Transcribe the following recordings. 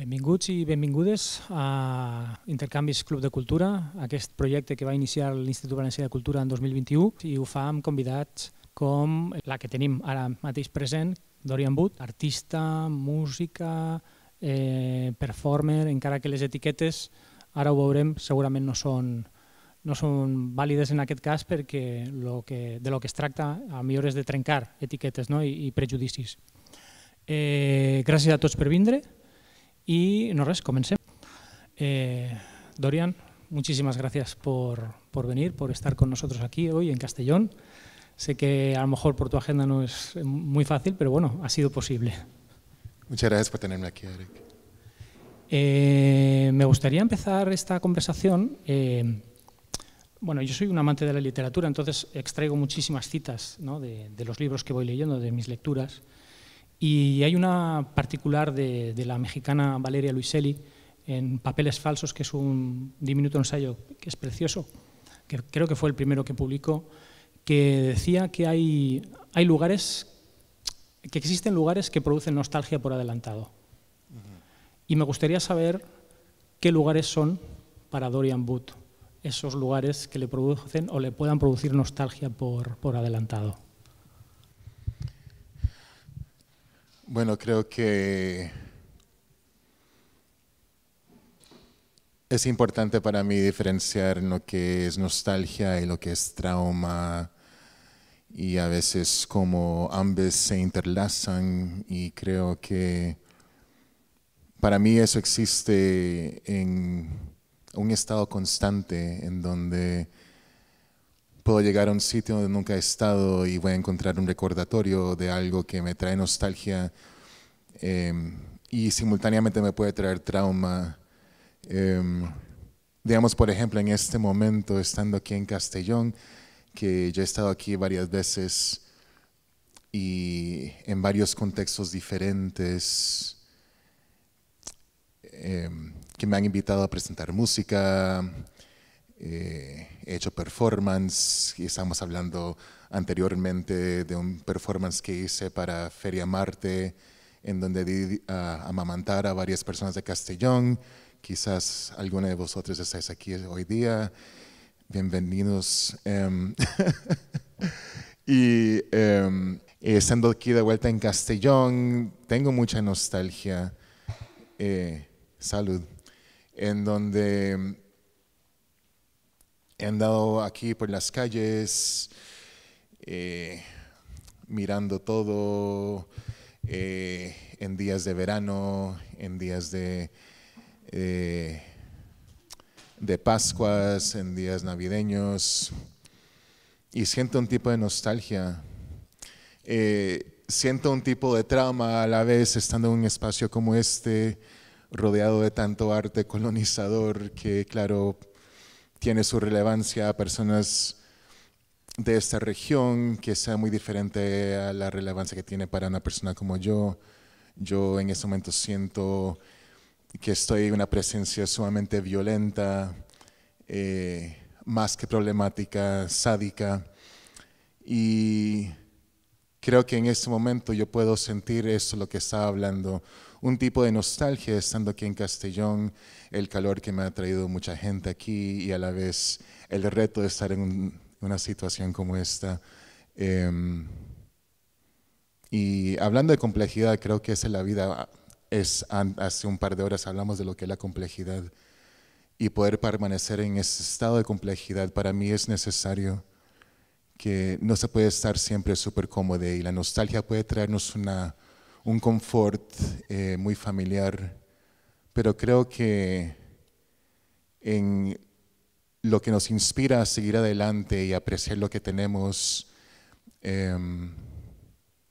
Benvinguts i benvingudes a Intercanvis Club de Cultura, aquest projecte que va iniciar l'Institut Valencià de Cultura en 2021 i ho fa amb convidats com la que tenim ara mateix present, Dorian Wood, artista, música, eh, performer, encara que les etiquetes, ara ho veurem, segurament no són, no són vàlides en aquest cas perquè lo que, de lo que es tracta a millor és de trencar etiquetes no? I, i prejudicis. Eh, gràcies a tots per vindre. y no res, comencemos. Eh, Dorian, muchísimas gracias por, venir, por estar con nosotros aquí hoy en Castellón. Sé que a lo mejor por tu agenda no es muy fácil, pero bueno, ha sido posible. Muchas gracias por tenerme aquí, Eric. Eh, me gustaría empezar esta conversación. Eh, bueno, yo soy un amante de la literatura, entonces extraigo muchísimas citas de, los libros que voy leyendo, de mis lecturas. Y hay una particular de, la mexicana Valeria Luiselli en Papeles Falsos, que es un diminuto ensayo que es precioso, que creo que fue el primero que publicó, que decía que hay, lugares, que existen lugares que producen nostalgia por adelantado. Y me gustaría saber qué lugares son para Dorian Booth esos lugares que le producen o le puedan producir nostalgia por adelantado. Bueno, creo que es importante para mí diferenciar lo que es nostalgia y lo que es trauma y a veces como ambos se interlazan y creo que para mí eso existe en un estado constante en donde puedo llegar a un sitio donde nunca he estado y voy a encontrar un recordatorio de algo que me trae nostalgia em, y simultáneamente me puede traer trauma. Em, digamos, por ejemplo, en este momento, estando aquí en Castellón, que yo he estado aquí varias veces y en varios contextos diferentes, em, que me han invitado a presentar música, he eh, hecho performance, y estamos hablando anteriormente de un performance que hice para Feria Marte, en donde di a amamantar a varias personas de Castellón. Quizás alguna de vosotros estáis aquí hoy día. Bienvenidos. Em, y em, estando aquí de vuelta en Castellón, tengo mucha nostalgia. Eh, salud. En donde em, He andado aquí por las calles eh, mirando todo eh, en días de verano, en días de, eh, de Pascuas, en días navideños. Y siento un tipo de nostalgia. siento un tipo de trauma a la vez estando en un espacio como este, rodeado de tanto arte colonizador que, claro, tiene su relevancia a personas de esta región, que sea muy diferente a la relevancia que tiene para una persona como yo. Yo en este momento siento que estoy en una presencia sumamente violenta, eh, más que problemática, sádica, y Creo que en este momento yo puedo sentir eso, lo que estaba hablando, un tipo de nostalgia estando aquí en Castellón, el calor que me ha traído mucha gente aquí y a la vez el reto de estar en una situación como esta. Em, y hablando de complejidad, creo que esa es la vida. Es, hace un par de horas hablamos de lo que es la complejidad y poder permanecer en ese estado de complejidad para mí es necesario que no se puede estar siempre súper cómodo y la nostalgia puede traernos una, un confort eh, muy familiar, pero creo que en lo que nos inspira a seguir adelante y apreciar lo que tenemos, em,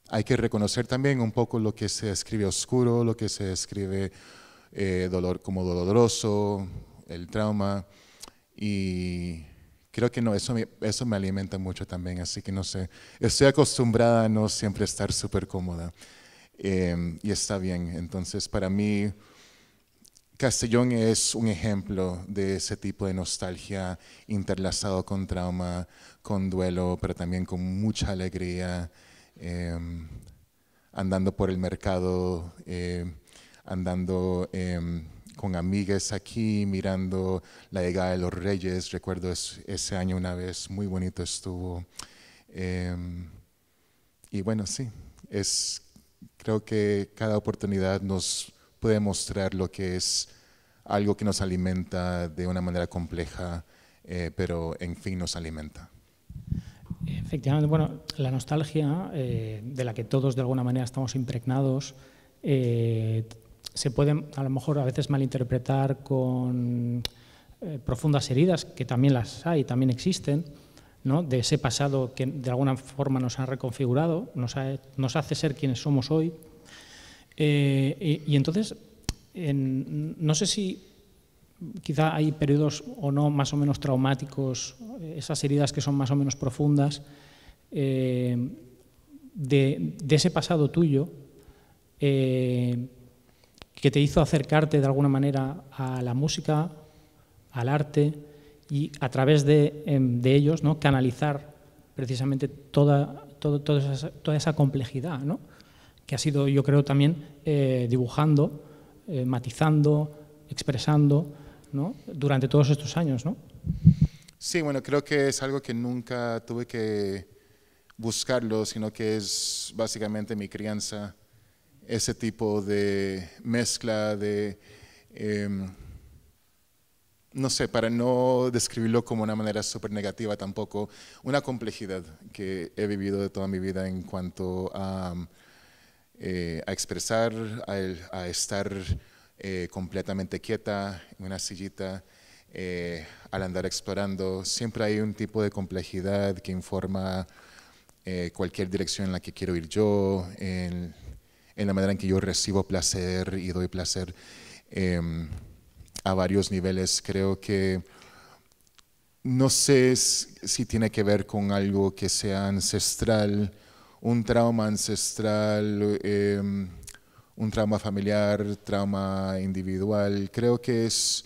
hay que reconocer también un poco lo que se describe oscuro, lo que se describe eh, dolor, como doloroso, el trauma y creo que no, eso me, eso me alimenta mucho también, así que no sé, estoy acostumbrada a no siempre estar súper cómoda em, y está bien. Entonces, para mí, Castellón es un ejemplo de ese tipo de nostalgia interlazado con trauma, con duelo, pero también con mucha alegría, em, andando por el mercado, em, andando con amigas aquí, mirando la llegada de los reyes. Recuerdo ese año una vez, muy bonito estuvo. Em, y bueno, sí, es, creo que cada oportunidad nos puede mostrar lo que es algo que nos alimenta de una manera compleja, eh, pero en fin nos alimenta. Efectivamente, bueno, la nostalgia eh, de la que todos de alguna manera estamos impregnados, eh, se pueden a lo mejor a veces malinterpretar con eh, profundas heridas, que también las hay, también existen, ¿no? de ese pasado que de alguna forma nos ha reconfigurado, nos, nos hace ser quienes somos hoy. Eh, y, entonces, no sé si quizá hay periodos o no más o menos traumáticos, esas heridas que son más o menos profundas, eh, de, ese pasado tuyo que te hizo acercarte de alguna manera a la música, al arte y a través de, em, ellos ¿no? canalizar precisamente toda, esa, complejidad que ha sido, yo creo, también eh, dibujando, eh, matizando, expresando durante todos estos años. Sí, bueno, creo que es algo que nunca tuve que buscarlo, sino que es básicamente mi crianza ese tipo de mezcla de, em, no sé, para no describirlo como una manera súper negativa tampoco, una complejidad que he vivido de toda mi vida en cuanto a, eh, a expresar, a, estar eh, completamente quieta en una sillita. Eh, al andar explorando, siempre hay un tipo de complejidad que informa cualquier dirección en la que quiero ir yo, en en la manera en que yo recibo placer y doy placer em, a varios niveles. Creo que no sé si tiene que ver con algo que sea ancestral, un trauma ancestral, em, un trauma familiar, trauma individual. Creo que es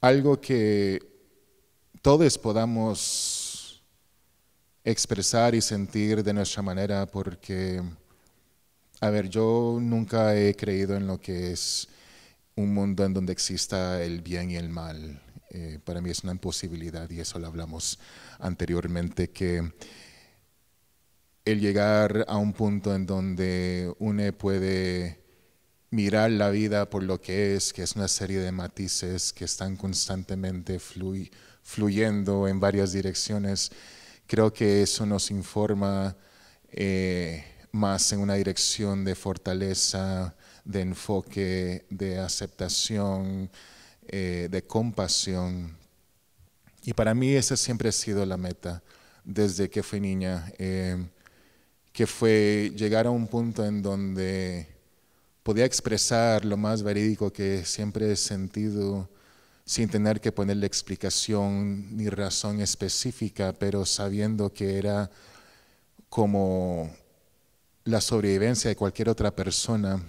algo que todos podamos expresar y sentir de nuestra manera porque a ver, yo nunca he creído en lo que es un mundo en donde exista el bien y el mal. Eh, para mí es una imposibilidad y eso lo hablamos anteriormente, que el llegar a un punto en donde uno puede mirar la vida por lo que es, que es una serie de matices que están constantemente fluyendo en varias direcciones, creo que eso nos informa. Eh, más en una dirección de fortaleza, de enfoque, de aceptación, eh, de compasión. Y para mí esa siempre ha sido la meta desde que fui niña, eh, que fue llegar a un punto en donde podía expresar lo más verídico que siempre he sentido sin tener que ponerle explicación ni razón específica, pero sabiendo que era como la sobrevivencia de cualquier otra persona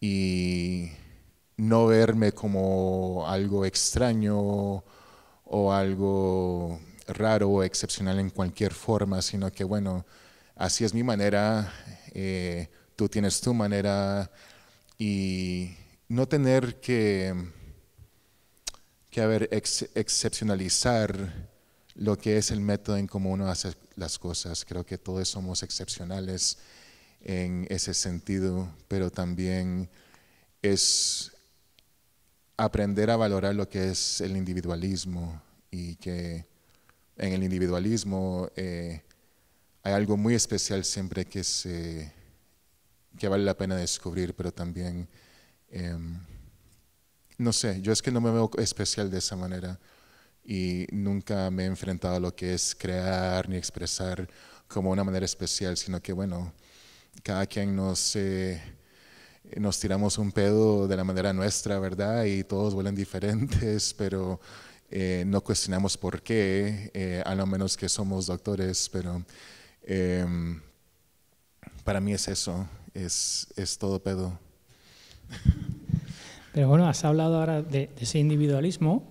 y no verme como algo extraño o algo raro o excepcional en cualquier forma, sino que bueno, así es mi manera, eh, tú tienes tu manera y no tener que, que haber excepcionalizar lo que es el método en cómo uno hace las cosas. Creo que todos somos excepcionales en ese sentido, pero también es aprender a valorar lo que es el individualismo y que en el individualismo eh, hay algo muy especial siempre que, se, que vale la pena descubrir, pero también, em, no sé, yo es que no me veo especial de esa manera y nunca me he enfrentado a lo que es crear ni expresar como una manera especial, sino que bueno, cada quien nos, eh, nos tiramos un pedo de la manera nuestra, ¿verdad? Y todos vuelen diferentes, pero eh, no cuestionamos por qué, eh, a lo menos que somos doctores, pero em, para mí es eso, es, es todo pedo. Pero bueno, has hablado ahora de ese individualismo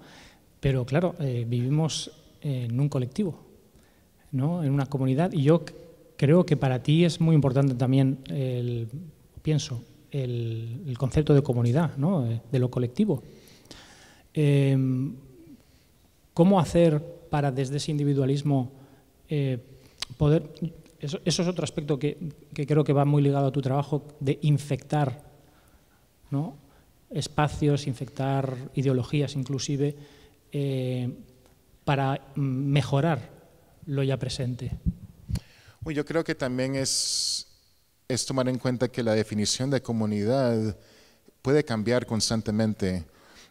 pero claro, eh, vivimos en un colectivo, en una comunidad, y yo creo que para ti es muy importante también, el, pienso, el, concepto de comunidad, eh, de lo colectivo. Em, ¿Cómo hacer para desde ese individualismo eh, poder... Eso, es otro aspecto que, creo que va muy ligado a tu trabajo, de infectar espacios, infectar ideologías inclusive eh, para mejorar lo ya presente? Yo creo que también es, es tomar en cuenta que la definición de comunidad puede cambiar constantemente.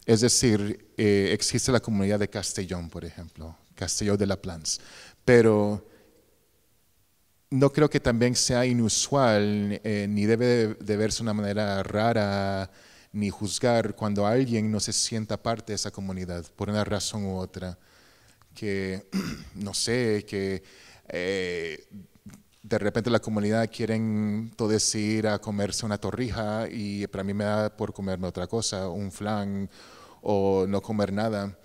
Es decir, eh, existe la comunidad de Castellón, por ejemplo, Castellón de la Plans, pero no creo que también sea inusual, eh, ni debe de, de una manera rara ni juzgar cuando alguien no se sienta parte de esa comunidad por una razón u otra, que no sé, que eh, de repente la comunidad quieren todos ir a comerse una torrija y para mí me da por comerme otra cosa, un flan o no comer nada.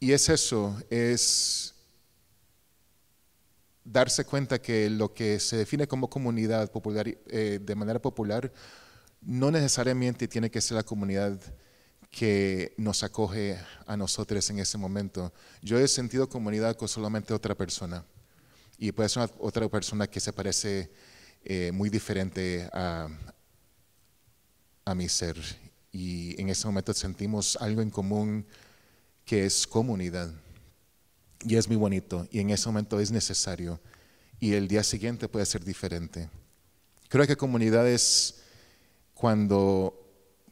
Y es eso, es darse cuenta que lo que se define como comunidad popular, eh, de manera popular no necesariamente tiene que ser la comunidad que nos acoge a nosotros en ese momento. Yo he sentido comunidad con solamente otra persona y puede ser otra persona que se parece eh, muy diferente a, a mi ser y en ese momento sentimos algo en común que es comunidad y es muy bonito y en ese momento es necesario y el día siguiente puede ser diferente. Creo que comunidad es cuando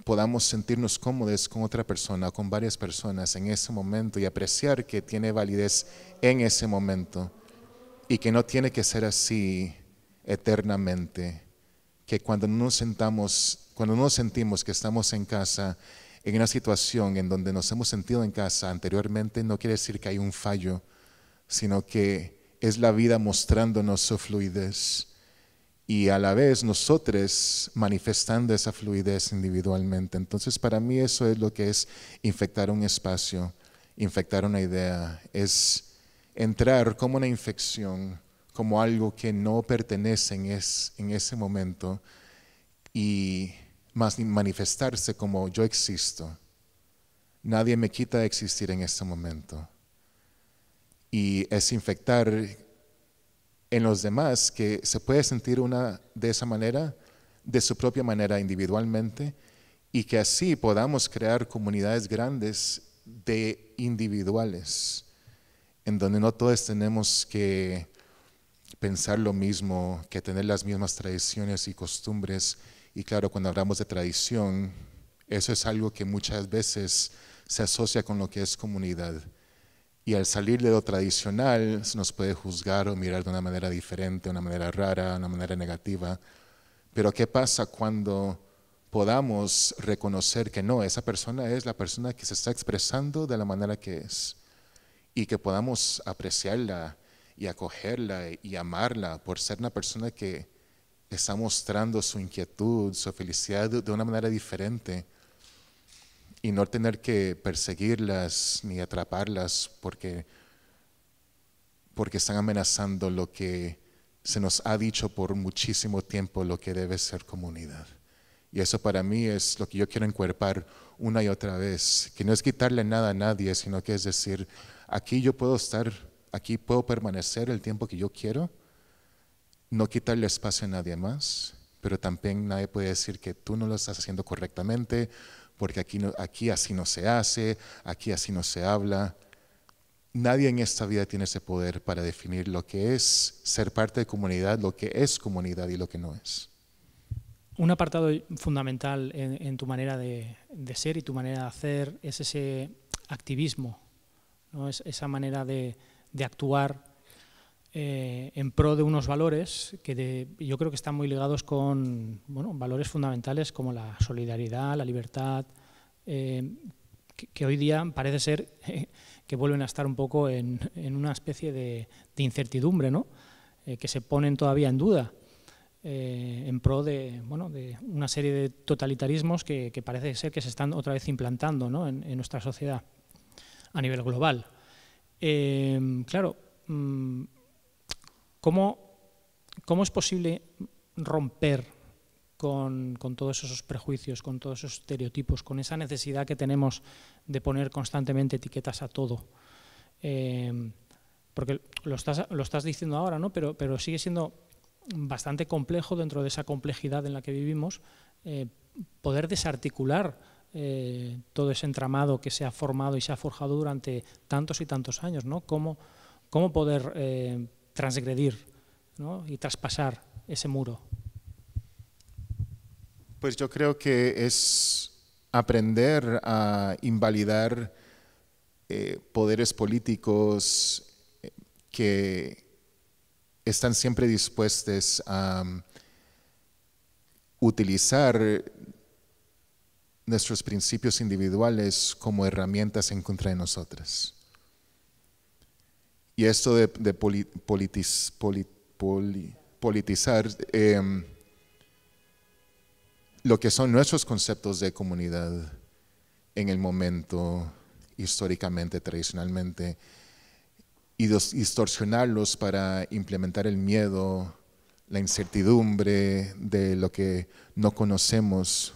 podamos sentirnos cómodos con otra persona, con varias personas en ese momento y apreciar que tiene validez en ese momento y que no tiene que ser así eternamente, que cuando nos sentamos, cuando nos sentimos que estamos en casa, en una situación en donde nos hemos sentido en casa anteriormente, no quiere decir que hay un fallo, sino que es la vida mostrándonos su fluidez y a la vez nosotros manifestando esa fluidez individualmente. Entonces para mí eso es lo que es infectar un espacio, infectar una idea, es entrar como una infección, como algo que no pertenece en, es, en ese momento y más manifestarse como yo existo. Nadie me quita de existir en este momento. Y es infectar en los demás que se puede sentir una de esa manera, de su propia manera individualmente, y que así podamos crear comunidades grandes de individuales, en donde no todos tenemos que pensar lo mismo, que tener las mismas tradiciones y costumbres. Y claro, cuando hablamos de tradición, eso es algo que muchas veces se asocia con lo que es comunidad. Y al salir de lo tradicional se nos puede juzgar o mirar de una manera diferente, de una manera rara, una manera negativa. Pero ¿qué pasa cuando podamos reconocer que no, esa persona es la persona que se está expresando de la manera que es? Y que podamos apreciarla y acogerla y amarla por ser una persona que está mostrando su inquietud, su felicidad de una manera diferente y no tener que perseguirlas ni atraparlas porque, porque están amenazando lo que se nos ha dicho por muchísimo tiempo, lo que debe ser comunidad. Y eso para mí es lo que yo quiero encuerpar una y otra vez, que no es quitarle nada a nadie, sino que es decir, aquí yo puedo estar, aquí puedo permanecer el tiempo que yo quiero, no quitarle espacio a nadie más, pero también nadie puede decir que tú no lo estás haciendo correctamente porque aquí, aquí así no se hace, aquí así no se habla. Nadie en esta vida tiene ese poder para definir lo que es ser parte de comunidad, lo que es comunidad y lo que no es. Un apartado fundamental en, tu manera de, ser y tu manera de hacer es ese activismo, ¿no? es esa manera de, de actuar eh, en pro de unos valores que yo creo que están muy ligados con valores fundamentales como la solidaridad, la libertad, eh, que, hoy día parece ser eh, que vuelven a estar un poco en, una especie de, incertidumbre, que se ponen todavía en duda. en pro de, bueno, de una serie de totalitarismos que, parece ser que se están otra vez implantando ¿no? en, nuestra sociedad a nivel global. claro, mm, ¿Cómo, cómo es posible romper con, todos esos prejuicios, con todos esos estereotipos, con esa necesidad que tenemos de poner constantemente etiquetas a todo? Eh, porque lo estás, lo estás diciendo ahora, ¿no? pero, pero sigue siendo bastante complejo dentro de esa complejidad en la que vivimos eh, poder desarticular eh, todo ese entramado que se ha formado y se ha forjado durante tantos y tantos años, ¿no? Cómo, cómo poder transgredir y traspasar ese muro? Pues yo creo que es aprender a invalidar eh, poderes políticos eh, que están siempre dispuestos a mm, utilizar nuestros principios individuales como herramientas en contra de nosotras. Y esto de, politizar em, lo que son nuestros conceptos de comunidad en el momento, históricamente, tradicionalmente, y distorsionarlos para implementar el miedo, la incertidumbre de lo que no conocemos.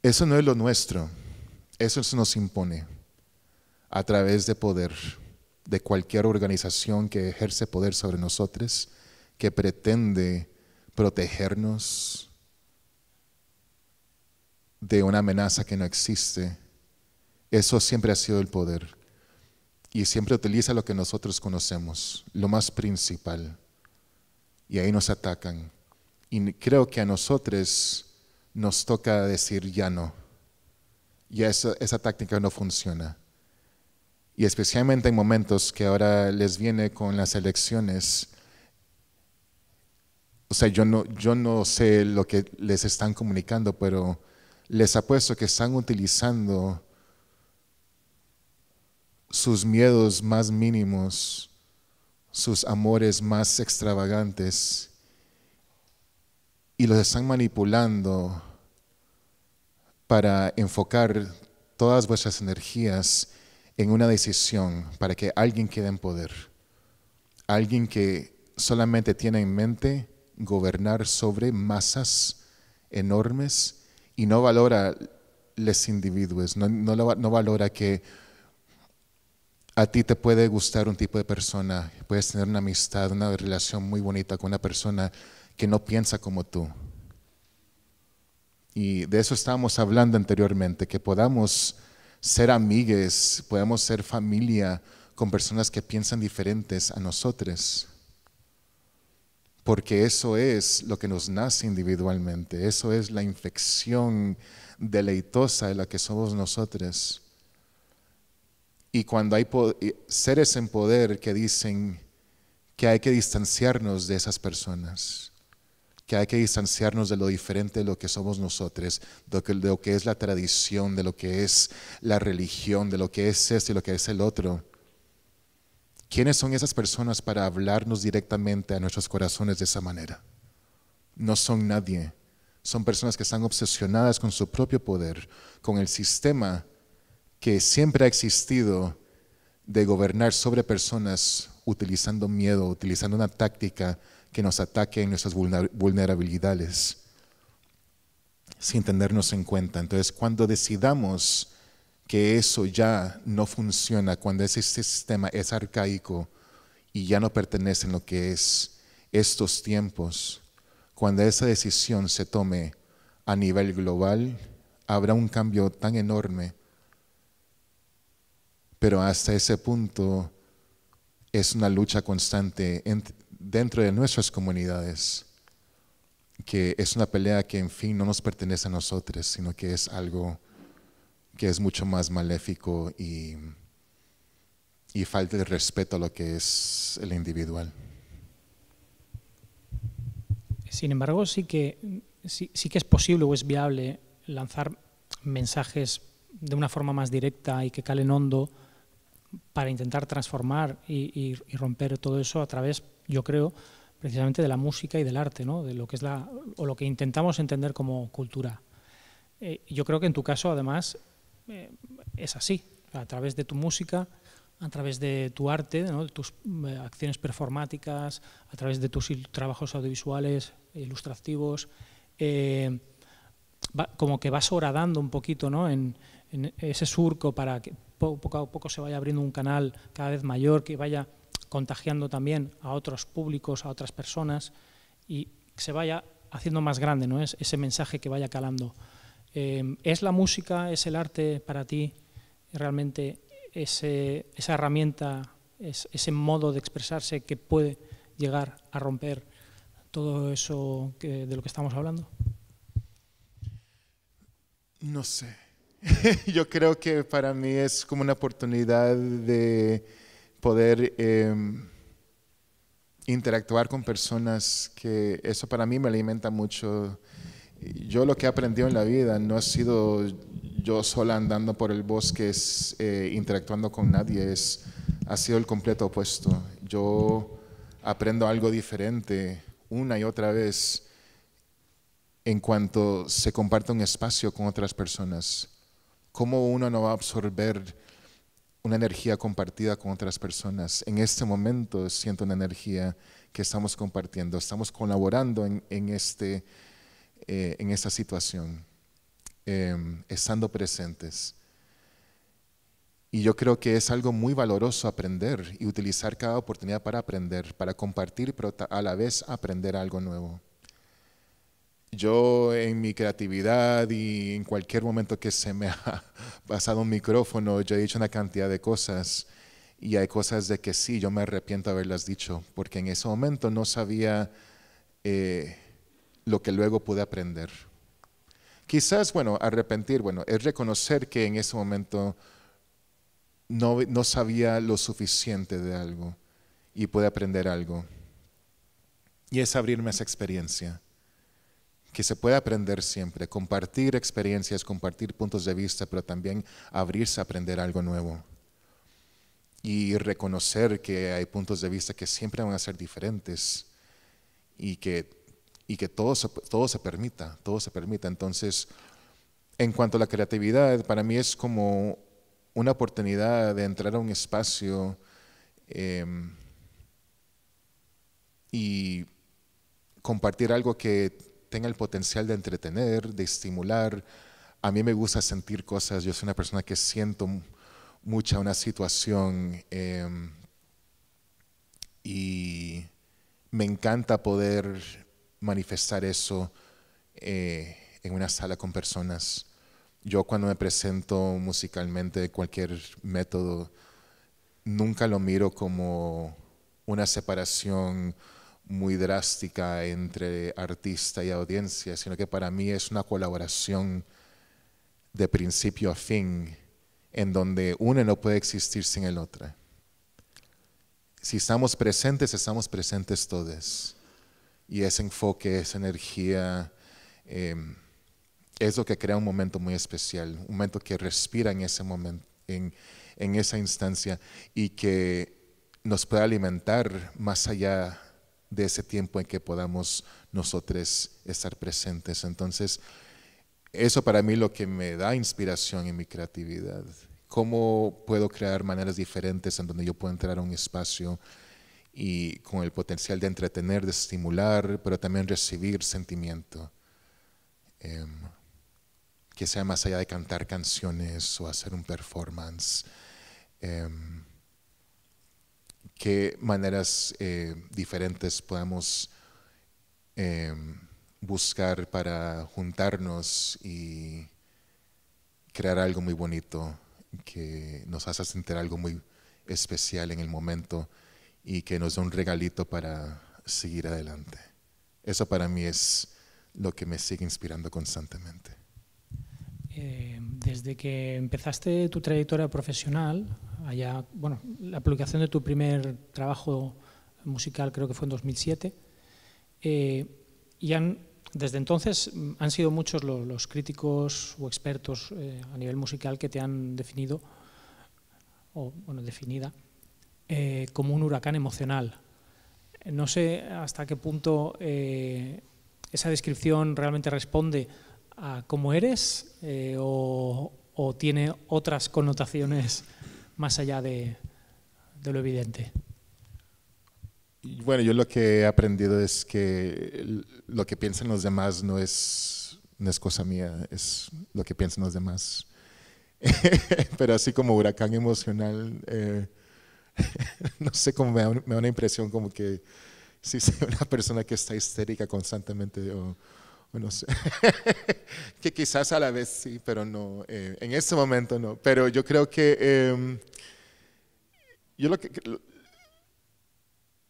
Eso no es lo nuestro, eso se nos impone a través de poder de cualquier organización que ejerce poder sobre nosotros, que pretende protegernos de una amenaza que no existe. Eso siempre ha sido el poder y siempre utiliza lo que nosotros conocemos, lo más principal. Y ahí nos atacan. Y creo que a nosotros nos toca decir ya no. Ya esa, esa táctica no funciona y especialmente en momentos que ahora les viene con las elecciones. O sea, yo no, yo no sé lo que les están comunicando, pero les apuesto que están utilizando sus miedos más mínimos, sus amores más extravagantes, y los están manipulando para enfocar todas vuestras energías en una decisión para que alguien quede en poder. Alguien que solamente tiene en mente gobernar sobre masas enormes y no valora los individuos, no, no, no valora que a ti te puede gustar un tipo de persona, puedes tener una amistad, una relación muy bonita con una persona que no piensa como tú. Y de eso estábamos hablando anteriormente, que podamos ser amigues, podemos ser familia con personas que piensan diferentes a nosotros. Porque eso es lo que nos nace individualmente, eso es la infección deleitosa de la que somos nosotros. Y cuando hay seres en poder que dicen que hay que distanciarnos de esas personas, que hay que distanciarnos de lo diferente de lo que somos nosotros, de lo que, es la tradición, de lo que es la religión, de lo que es esto y lo que es el otro. ¿Quiénes son esas personas para hablarnos directamente a nuestros corazones de esa manera? No son nadie. Son personas que están obsesionadas con su propio poder, con el sistema que siempre ha existido de gobernar sobre personas utilizando miedo, utilizando una táctica que nos ataque en nuestras vulnerabilidades sin tenernos en cuenta. Entonces, cuando decidamos que eso ya no funciona, cuando ese sistema es arcaico y ya no pertenece en lo que es estos tiempos, cuando esa decisión se tome a nivel global, habrá un cambio tan enorme. Pero hasta ese punto es una lucha constante dentro de nuestras comunidades, que es una pelea que en fin no nos pertenece a nosotros, sino que es algo que es mucho más maléfico y, y falta de respeto a lo que es el individual. Sin embargo, sí que, sí, que es posible o es viable lanzar mensajes de una forma más directa y que calen hondo para intentar transformar y, y, y romper todo eso a través, yo creo, precisamente de la música y del arte, de lo que es la, o lo que intentamos entender como cultura. Eh, yo creo que en tu caso, además, eh, es así. A través de tu música, a través de tu arte, de tus eh, acciones performáticas, a través de tus trabajos audiovisuales, ilustrativos, como que vas horadando un poquito ¿no? en ese surco para que poco a poco se vaya abriendo un canal cada vez mayor, que vaya contagiando también a otros públicos, a otras personas y se vaya haciendo más grande, ¿no? Es ese mensaje que vaya calando. Em, ¿Es la música, es el arte para ti realmente ese, esa herramienta, ese modo de expresarse que puede llegar a romper todo eso de lo que estamos hablando? No sé. Yo creo que para mí es como una oportunidad de poder em, interactuar con personas que eso para mí me alimenta mucho. Yo lo que he aprendido en la vida no ha sido yo sola andando por el bosque eh, interactuando con nadie, es, ha sido el completo opuesto. Yo aprendo algo diferente una y otra vez en cuanto se comparte un espacio con otras personas. ¿Cómo uno no va a absorber una energía compartida con otras personas. En este momento siento una energía que estamos compartiendo, estamos colaborando en, este, eh, en esta situación, em, estando presentes. Y yo creo que es algo muy valoroso aprender y utilizar cada oportunidad para aprender, para compartir, pero a la vez aprender algo nuevo yo en mi creatividad y en cualquier momento que se me ha pasado un micrófono, yo he dicho una cantidad de cosas y hay cosas de que sí, yo me arrepiento de haberlas dicho, porque en ese momento no sabía eh, lo que luego pude aprender. Quizás, bueno, arrepentir, bueno, es reconocer que en ese momento no, no sabía lo suficiente de algo y pude aprender algo. Y es abrirme a esa experiencia que se puede aprender siempre, compartir experiencias, compartir puntos de vista, pero también abrirse a aprender algo nuevo. Y reconocer que hay puntos de vista que siempre van a ser diferentes y que, y que todo, se, todo se permita, todo se permita. Entonces, en cuanto a la creatividad, para mí es como una oportunidad de entrar a un espacio em, y compartir algo que tenga el potencial de entretener, de estimular. A mí me gusta sentir cosas, yo soy una persona que siento mucha una situación em, y me encanta poder manifestar eso eh, en una sala con personas. Yo cuando me presento musicalmente cualquier método, nunca lo miro como una separación muy drástica entre artista y audiencia, sino que para mí es una colaboración de principio a fin, en donde uno no puede existir sin el otro. Si estamos presentes, estamos presentes todos. Y ese enfoque, esa energía, em, es lo que crea un momento muy especial, un momento que respira en ese momento, en, en esa instancia y que nos puede alimentar más allá de ese tiempo en que podamos nosotros estar presentes. Entonces, eso para mí lo que me da inspiración en mi creatividad. ¿Cómo puedo crear maneras diferentes en donde yo pueda entrar a un espacio y con el potencial de entretener, de estimular, pero también recibir sentimiento? Em, que sea más allá de cantar canciones o hacer un performance. Em, qué maneras eh, diferentes podemos em, buscar para juntarnos y crear algo muy bonito que nos hace sentir algo muy especial en el momento y que nos da un regalito para seguir adelante. Eso para mí es lo que me sigue inspirando constantemente. Eh, desde que empezaste tu trayectoria profesional, bueno, la publicación de tu primer trabajo musical creo que fue en 2007. Eh, y han, desde entonces mm, han sido muchos los, críticos o expertos eh, a nivel musical que te han definido, o bueno, definida, eh, como un huracán emocional. No sé hasta qué punto esa descripción realmente responde a cómo eres o, o tiene otras connotaciones más allá de, lo evidente. Bueno, yo lo que he aprendido es que lo que piensan los demás no es, no cosa mía, es lo que piensan los demás. Pero así como huracán emocional, eh, no sé cómo me da, una impresión como que si soy una persona que está histérica constantemente bueno, que quizás a la vez sí, pero no, eh, en este momento no. Pero yo creo que em, yo lo que,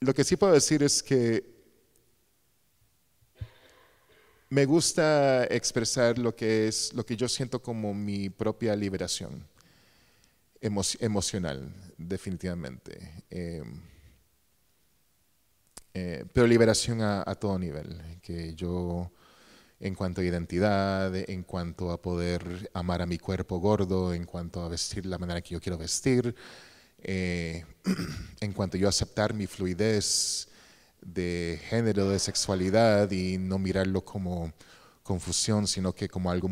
lo que sí puedo decir es que me gusta expresar lo que es lo que yo siento como mi propia liberación emocional, definitivamente. Em, eh, pero liberación a, a, todo nivel, que yo en cuanto a identidad, en cuanto a poder amar a mi cuerpo gordo, en cuanto a vestir la manera que yo quiero vestir, eh, en cuanto a yo aceptar mi fluidez de género, de sexualidad y no mirarlo como confusión, sino que como algo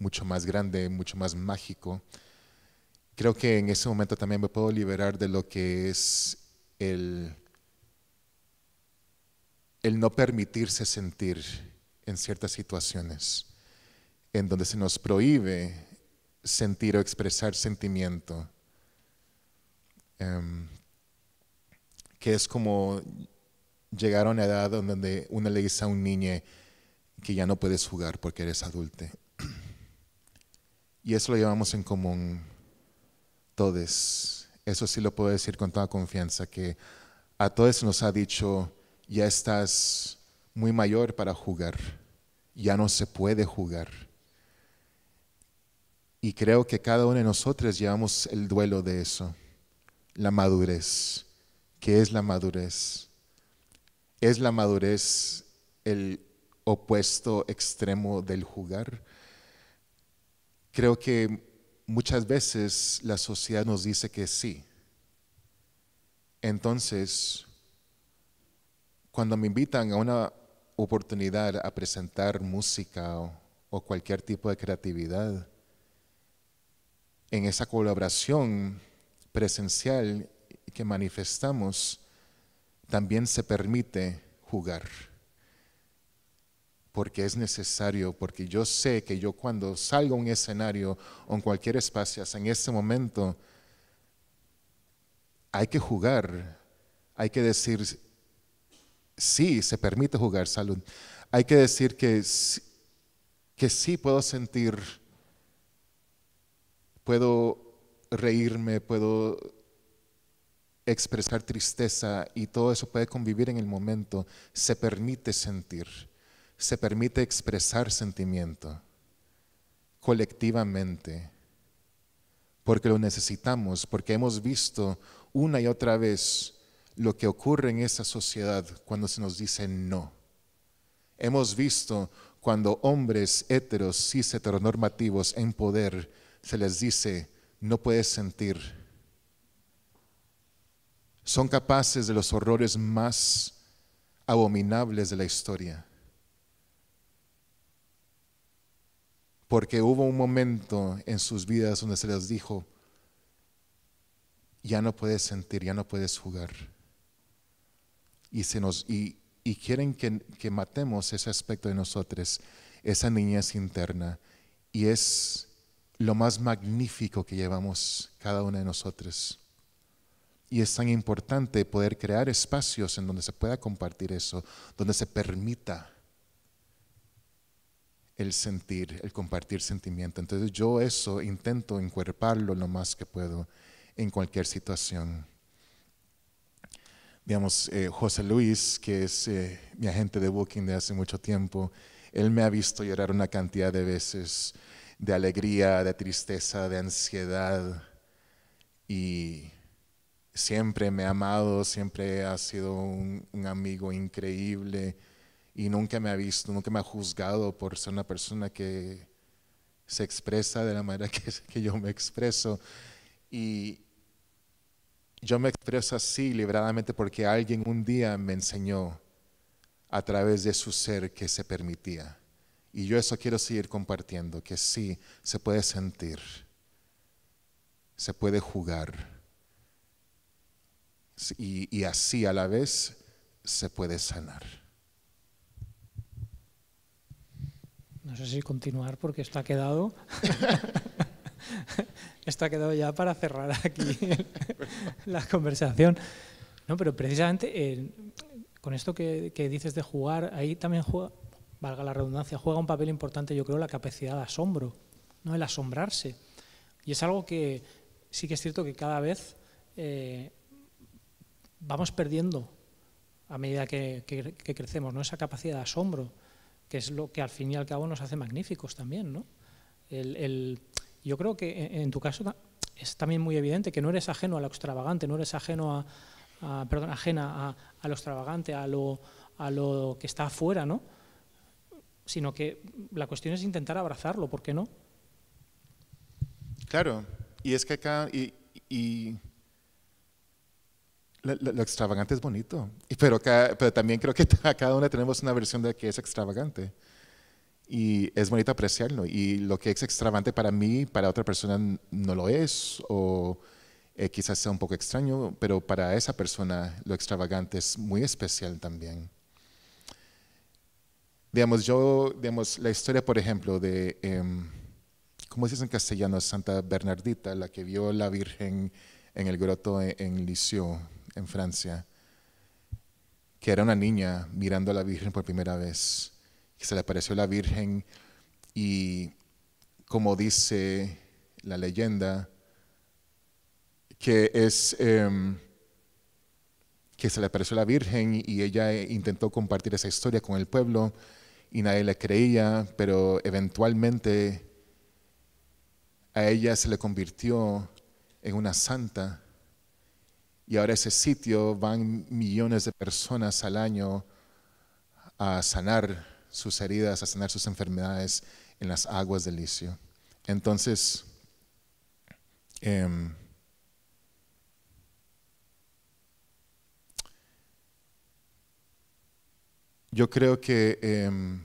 mucho más grande, mucho más mágico. Creo que en ese momento también me puedo liberar de lo que es el, el no permitirse sentir en ciertas situaciones, en donde se nos prohíbe sentir o expresar sentimiento, em, que es como llegar a una edad donde uno le dice a un niño que ya no puedes jugar porque eres adulto. Y eso lo llevamos en común todos. Eso sí lo puedo decir con toda confianza, que a todos nos ha dicho, ya estás muy mayor para jugar. Ya no se puede jugar. Y creo que cada uno de nosotros llevamos el duelo de eso, la madurez. ¿Qué es la madurez? ¿Es la madurez el opuesto extremo del jugar? Creo que muchas veces la sociedad nos dice que sí. Entonces, cuando me invitan a una oportunidad a presentar música o, cualquier tipo de creatividad. En esa colaboración presencial que manifestamos, también se permite jugar. Porque es necesario, porque yo sé que yo cuando salgo a un escenario o en cualquier espacio, en este momento, hay que jugar, hay que decir, sí se permite jugar salud. Hay que decir que, que sí puedo sentir, puedo reírme, puedo expresar tristeza y todo eso puede convivir en el momento. Se permite sentir, se permite expresar sentimiento colectivamente, porque lo necesitamos, porque hemos visto una y otra vez lo que ocurre en esa sociedad cuando se nos dice no. Hemos visto cuando hombres heteros, cis heteronormativos en poder, se les dice, no puedes sentir. Son capaces de los horrores más abominables de la historia. Porque hubo un momento en sus vidas donde se les dijo, ya no puedes sentir, ya no puedes jugar y, quieren que, matemos ese aspecto de nosotros, esa niñez interna. Y es lo más magnífico que llevamos cada uno de nosotros. Y es tan importante poder crear espacios en donde se pueda compartir eso, donde se permita el sentir, el compartir sentimiento. Entonces yo eso intento encuerparlo lo más que puedo en cualquier situación digamos, eh, José Luis, que es eh, mi agente de Booking de hace mucho tiempo, él me ha visto llorar una cantidad de veces de alegría, de tristeza, de ansiedad y siempre me ha amado, siempre ha sido un, amigo increíble y nunca me ha visto, nunca me ha juzgado por ser una persona que se expresa de la manera que, que yo me expreso. Y, yo me expreso así libradamente porque alguien un día me enseñó a través de su ser que se permitía. Y yo eso quiero seguir compartiendo, que sí, se puede sentir, se puede jugar. y así a la vez se puede sanar. No sé si continuar porque está quedado. Esto ha quedado ya para cerrar aquí la conversación. No, pero precisamente eh, con esto que, dices de jugar, ahí también juega, valga la redundancia, juega un papel importante, yo creo, la capacidad de asombro, ¿no? el asombrarse. Y es algo que sí que es cierto que cada vez eh, vamos perdiendo a medida que, crecemos, ¿no? esa capacidad de asombro, que es lo que al fin y al cabo nos hace magníficos también. ¿no? El, el yo creo que eh, en, tu caso es también muy evidente que no eres ajeno a lo extravagante, no eres ajeno a, perdón, ajena a, lo extravagante, a lo, a lo que está afuera, ¿no? Sino que la cuestión es intentar abrazarlo, ¿por qué no? Claro, y es que acá, y, lo, extravagante es bonito, pero, pero también creo que a cada una tenemos una versión de que es extravagante y es bonito apreciarlo. Y lo que es extravagante para mí, para otra persona no lo es, o eh, quizás sea un poco extraño, pero para esa persona lo extravagante es muy especial también. Digamos, yo, digamos, la historia, por ejemplo, de, em, ¿cómo se dice en castellano? Santa Bernardita, la que vio la Virgen en el groto en, en Lisieux, en Francia, que era una niña mirando a la Virgen por primera vez que se le apareció la Virgen y como dice la leyenda, que es em, que se le apareció la Virgen y ella eh, intentó compartir esa historia con el pueblo y nadie le creía, pero eventualmente a ella se le convirtió en una santa y ahora ese sitio van millones de personas al año a sanar sus heridas, a sanar sus enfermedades en las aguas del licio. Entonces, em, yo creo que em,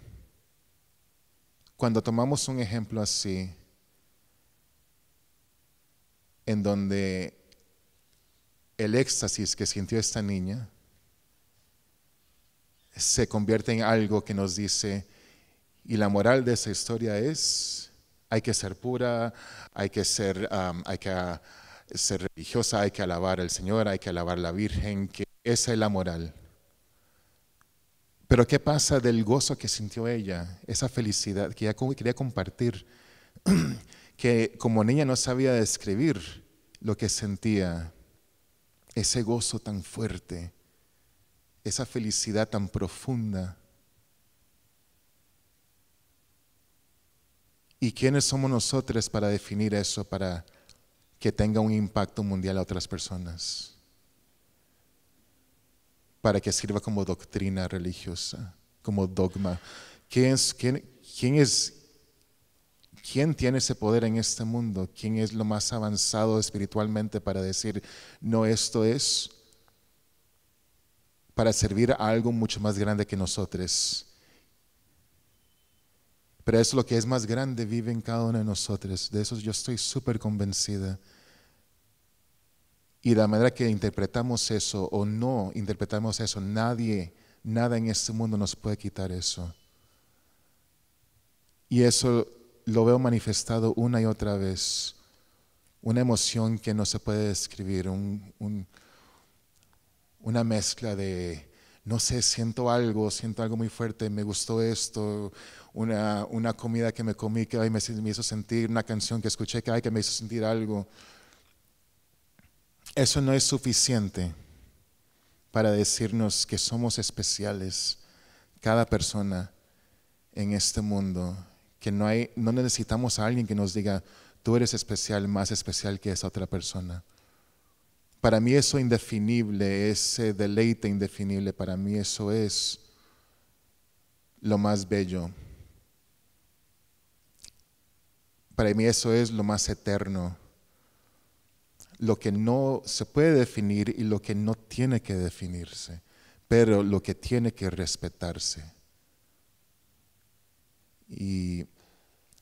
cuando tomamos un ejemplo así, en donde el éxtasis que sintió esta niña, se convierte en algo que nos dice, y la moral de esa historia es, hay que ser pura, hay que ser, hay que ah, ser religiosa, hay que alabar al Señor, hay que alabar a la Virgen, que esa es la moral. Pero ¿qué pasa del gozo que sintió ella, esa felicidad que ella quería compartir, que como niña no sabía describir lo que sentía, ese gozo tan fuerte? esa felicidad tan profunda. ¿Y quiénes somos nosotros para definir eso, para que tenga un impacto mundial a otras personas? Para que sirva como doctrina religiosa, como dogma. ¿Quién, quién, es, quién tiene ese poder en este mundo? ¿Quién es lo más avanzado espiritualmente para decir, no, esto es para servir a algo mucho más grande que nosotros. Pero eso es lo que es más grande vive en cada uno de nosotros. De eso yo estoy súper convencida. Y la manera que interpretamos eso o no interpretamos eso, nadie, nada en este mundo nos puede quitar eso. Y eso lo veo manifestado una y otra vez. Una emoción que no se puede describir, un, una mezcla de, no sé, siento algo, siento algo muy fuerte, me gustó esto, una, una comida que me comí que me, hizo sentir, una canción que escuché que, ay, que me hizo sentir algo. Eso no es suficiente para decirnos que somos especiales, cada persona en este mundo, que no, hay, no necesitamos a alguien que nos diga, tú eres especial, más especial que esa otra persona. Para mí eso indefinible, ese deleite indefinible, para mí eso es lo más bello. Para mí eso es lo más eterno. Lo que no se puede definir y lo que no tiene que definirse, pero lo que tiene que respetarse. Y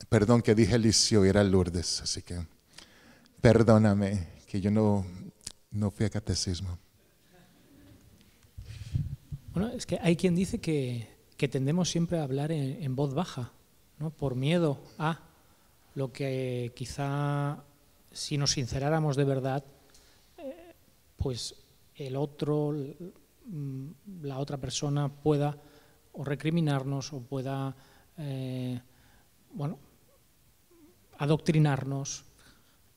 perdón que dije Licio, era Lourdes, así que perdóname que yo no, no fui catecismo. Bueno, es que hay quien dice que, tendemos siempre a hablar en, voz baja, ¿no? por miedo a lo que quizá si nos sinceráramos de verdad, eh, pues el otro, mm, la otra persona pueda o recriminarnos o pueda, eh, bueno, adoctrinarnos.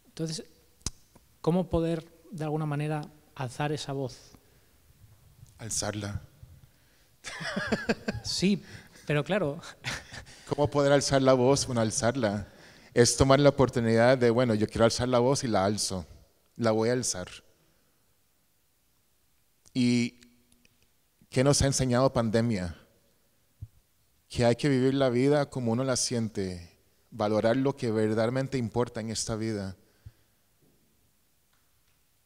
Entonces, ¿cómo poder de alguna manera alzar esa voz. Alzarla. Sí, pero claro. ¿Cómo poder alzar la voz? Bueno, alzarla es tomar la oportunidad de, bueno, yo quiero alzar la voz y la alzo, la voy a alzar. ¿Y qué nos ha enseñado pandemia? Que hay que vivir la vida como uno la siente, valorar lo que verdaderamente importa en esta vida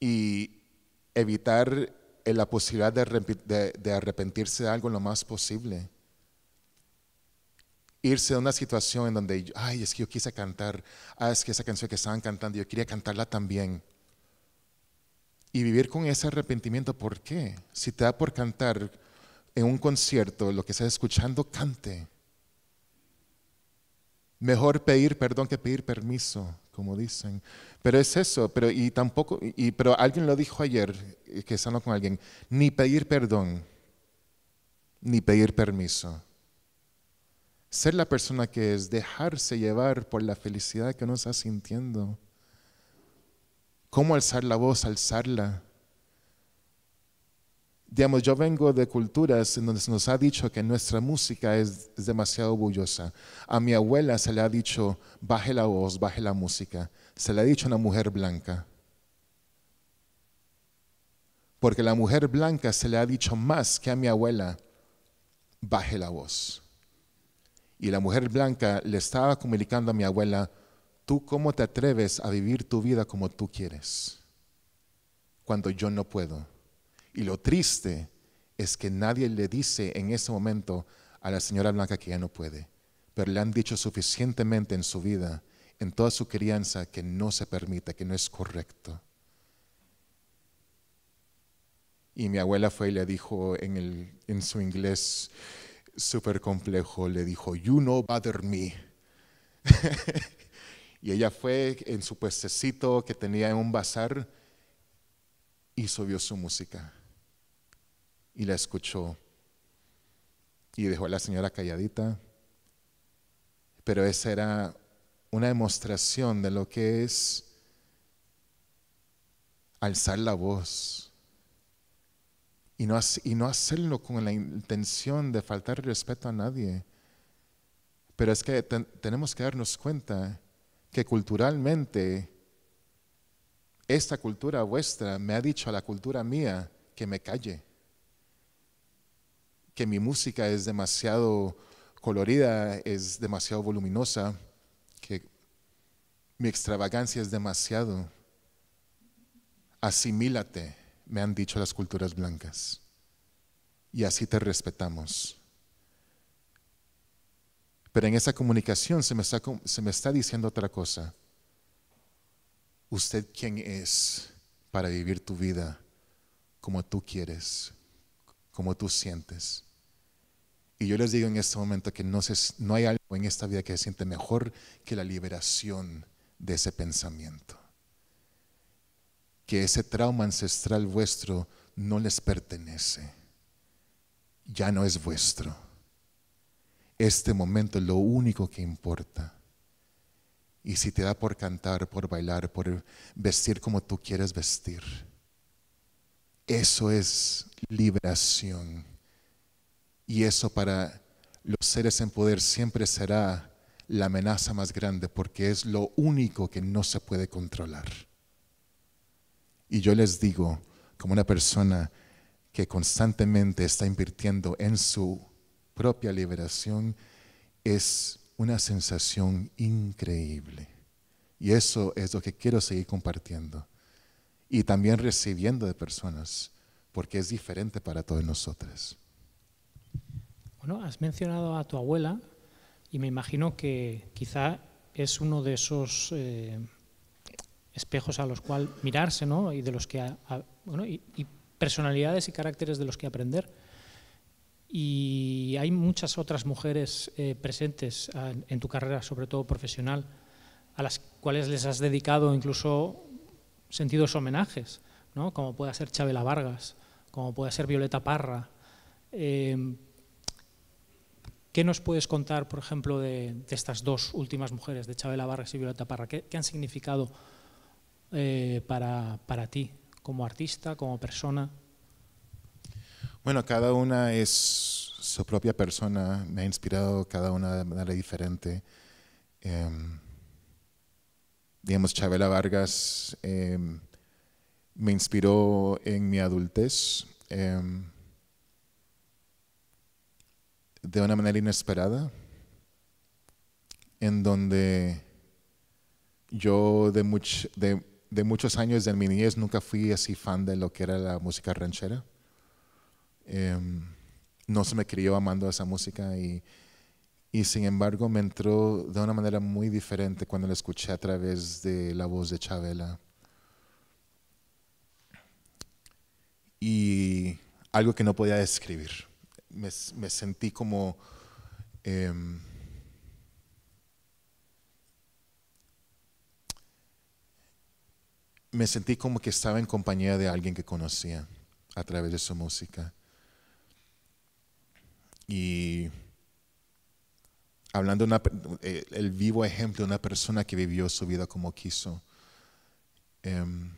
y evitar eh, la posibilidad de, arrepentirse de algo lo más posible. Irse a una situación en donde, ay, es que yo quise cantar, ah, es que esa canción que estaban cantando, yo quería cantarla también. Y vivir con ese arrepentimiento, ¿por qué? Si te da por cantar en un concierto lo que estás escuchando, cante. Mejor pedir perdón que pedir permiso como dicen. Pero es eso, pero, y tampoco, y, pero alguien lo dijo ayer, eh, que sano con alguien, ni pedir perdón, ni pedir permiso. Ser la persona que es, dejarse llevar por la felicidad que uno está sintiendo. ¿Cómo alzar la voz? Alzarla digamos, yo vengo de culturas en donde se nos ha dicho que nuestra música es, demasiado orgullosa. A mi abuela se le ha dicho, baje la voz, baje la música. Se le ha dicho a una mujer blanca. Porque la mujer blanca se le ha dicho más que a mi abuela, baje la voz. Y la mujer blanca le estaba comunicando a mi abuela, ¿tú cómo te atreves a vivir tu vida como tú quieres? Cuando yo no puedo. Y lo triste es que nadie le dice en ese momento a la señora Blanca que ya no puede, pero le han dicho suficientemente en su vida, en toda su crianza, que no se permita, que no es correcto. Y mi abuela fue y le dijo en, el, en su inglés súper complejo, le dijo, you no bother me. y ella fue en su puestecito que tenía en un bazar y subió su música y la escuchó. Y dejó a la señora calladita. Pero esa era una demostración de lo que es alzar la voz y no, y no hacerlo con la intención de faltar respeto a nadie. Pero es que tenemos que darnos cuenta que culturalmente esta cultura vuestra me ha dicho a la cultura mía que me calle que mi música es demasiado colorida, es demasiado voluminosa, que mi extravagancia es demasiado. Asimílate, me han dicho las culturas blancas, y así te respetamos. Pero en esa comunicación se me está, se me está diciendo otra cosa. ¿Usted quién es para vivir tu vida como tú quieres? como tú sientes. Y yo les digo en este momento que no, no hay algo en esta vida que se siente mejor que la liberación de ese pensamiento. Que ese trauma ancestral vuestro no les pertenece. Ya no es vuestro. Este momento es lo único que importa. Y si te da por cantar, por bailar, por vestir como tú quieres vestir eso es liberación. Y eso para los seres en poder siempre será la amenaza más grande porque es lo único que no se puede controlar. Y yo les digo, como una persona que constantemente está invirtiendo en su propia liberación, es una sensación increíble. Y eso es lo que quiero seguir compartiendo y también recibiendo de personas, porque es diferente para todos nosotros. Bueno, has mencionado a tu abuela y me imagino que quizá es uno de esos eh, espejos a los cual mirarse, ¿no? Y de los que bueno, y, personalidades y caracteres de los que aprender. Y hay muchas otras mujeres eh, presentes en tu carrera, sobre todo profesional, a las cuales les has dedicado incluso sentidos homenajes, ¿no? como puede ser Chabela Vargas, como puede ser Violeta Parra. Em, ¿Qué nos puedes contar, por ejemplo, de, estas dos últimas mujeres, de Chabela Vargas y Violeta Parra? ¿Qué, han significado eh, para, ti como artista, como persona? Bueno, cada una es su propia persona, me ha inspirado cada una de manera diferente. Em, digamos, Chabela Vargas em, me inspiró en mi adultez em, de una manera inesperada, en donde yo de, de, muchos años de mi niñez nunca fui así fan de lo que era la música ranchera. Em, no se me crió amando esa música y y sin embargo me entró de una manera muy diferente cuando la escuché a través de la voz de Chabela. Y algo que no podía describir. Me, me sentí como... Em, me sentí como que estaba en compañía de alguien que conocía a través de su música. Y hablando una, eh, el vivo ejemplo de una persona que vivió su vida como quiso em,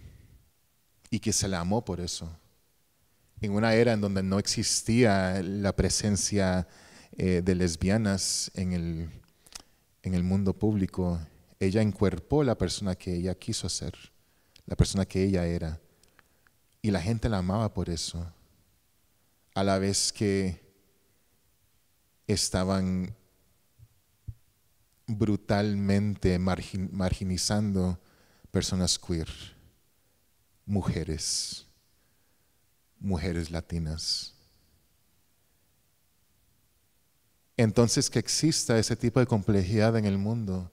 y que se la amó por eso. En una era en donde no existía la presencia eh, de lesbianas en el, en el mundo público, ella encuerpó la persona que ella quiso ser, la persona que ella era. Y la gente la amaba por eso, a la vez que estaban brutalmente marginizando personas queer, mujeres, mujeres latinas. Entonces que exista ese tipo de complejidad en el mundo,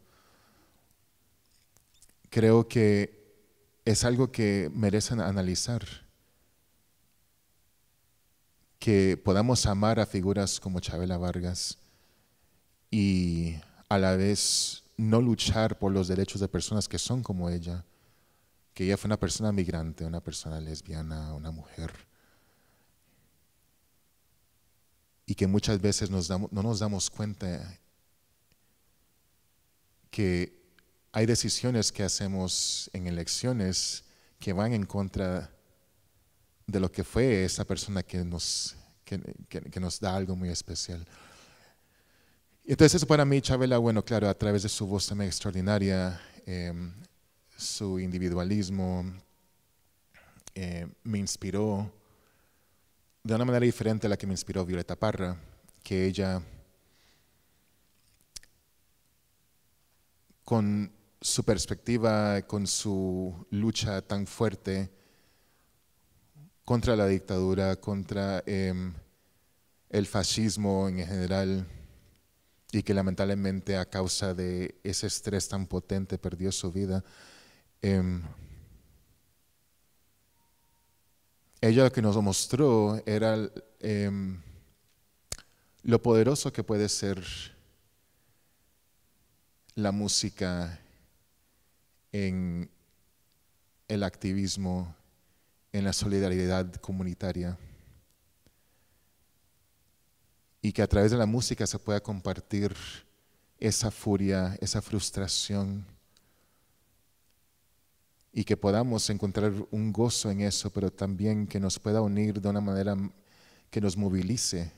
creo que es algo que merecen analizar. Que podamos amar a figuras como Chabela Vargas y a la vez no luchar por los derechos de personas que son como ella, que ella fue una persona migrante, una persona lesbiana, una mujer, y que muchas veces no nos damos cuenta que hay decisiones que hacemos en elecciones que van en contra de lo que fue esa persona que nos, que nos da algo muy especial. Entonces para mí Chabela, bueno, claro, a través de su voz también extraordinaria, em, su individualismo, em, me inspiró de una manera diferente a la que me inspiró Violeta Parra, que ella con su perspectiva, con su lucha tan fuerte contra la dictadura, contra em, el fascismo en general, y que lamentablemente a causa de ese estrés tan potente perdió su vida. Em, ella lo que nos mostró era em, lo poderoso que puede ser la música en el activismo, en la solidaridad comunitaria y que a través de la música se pueda compartir esa furia, esa frustración y que podamos encontrar un gozo en eso, pero también que nos pueda unir de una manera que nos movilice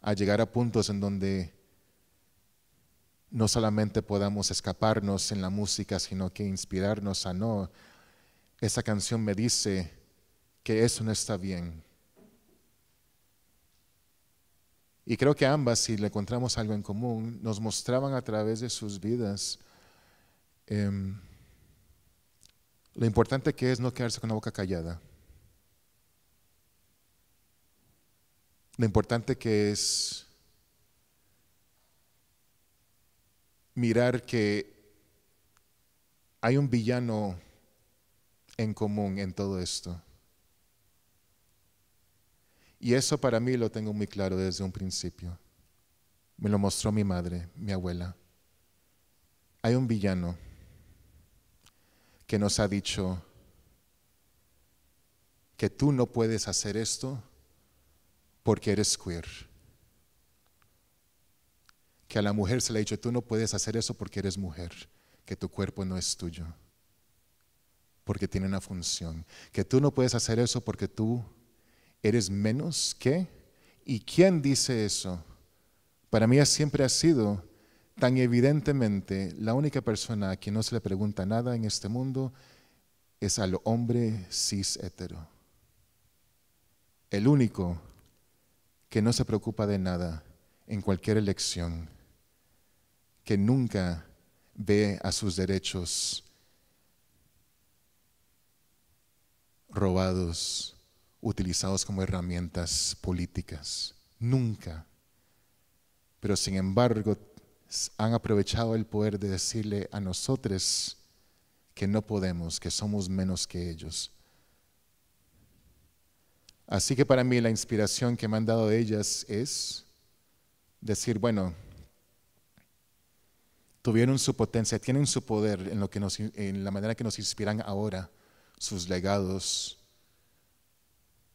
a llegar a puntos en donde no solamente podamos escaparnos en la música, sino que inspirarnos a no. Esa canción me dice que eso no está bien, Y creo que ambas, si le encontramos algo en común, nos mostraban a través de sus vidas em, lo importante que es no quedarse con la boca callada. Lo importante que es mirar que hay un villano en común en todo esto. Y eso para mí lo tengo muy claro desde un principio. Me lo mostró mi madre, mi abuela. Hay un villano que nos ha dicho que tú no puedes hacer esto porque eres queer. Que a la mujer se le ha dicho, tú no puedes hacer eso porque eres mujer, que tu cuerpo no es tuyo, porque tiene una función. Que tú no puedes hacer eso porque tú ¿Eres menos que? ¿Y quién dice eso? Para mí siempre ha sido tan evidentemente la única persona a quien no se le pregunta nada en este mundo es al hombre cis hétero El único que no se preocupa de nada en cualquier elección, que nunca ve a sus derechos robados utilizados como herramientas políticas. Nunca. Pero sin embargo, han aprovechado el poder de decirle a nosotros que no podemos, que somos menos que ellos. Así que para mí la inspiración que me han dado ellas es decir, bueno, tuvieron su potencia, tienen su poder en, lo que nos, en la manera que nos inspiran ahora, sus legados,